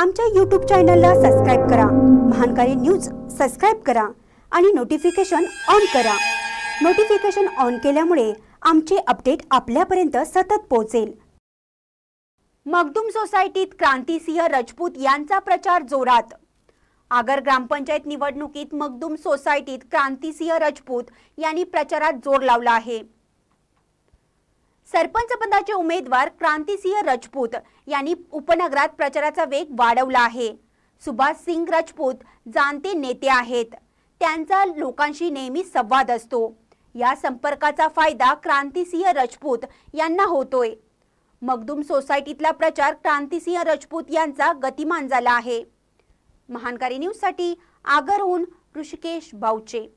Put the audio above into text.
आमच्या यूट्यूब चॅनलला सबस्क्राईब करा महानकारी न्यूज सबस्क्राईब करा आणि नोटिफिकेशन ऑन करा नोटिफिकेशन ऑन केल्यामुळे आमचे अपडेट आपल्यापर्यंत सतत पोहोचेल मगदूम सोसायटीत क्रांतीसिंह राजपूत यांचा प्रचार जोरात आगर ग्रामपंचायत निवडणुकीत मगदूम सोसायटीत क्रांतीसिंह राजपूत यांनी प्रचारात जोर लावला आहे सरपंच पदाचे उमेदवार क्रांतीसिंह राजपूत यांनी उपनगरात प्रचाराचा वेग वाढवला आहे सुभाष सिंग राजपूत जाणते नेते आहेत त्यांचा लोकांशी नेहमी संवाद असतो या संपर्काचा फायदा क्रांतिसिंह राजपूत यांना होतोय मगदूम सोसायटीतला प्रचार क्रांतीसिंह राजपूत यांचा गतिमान झाला आहे महानकारी न्यूजसाठी आगरहून ऋषिकेश बाऊचे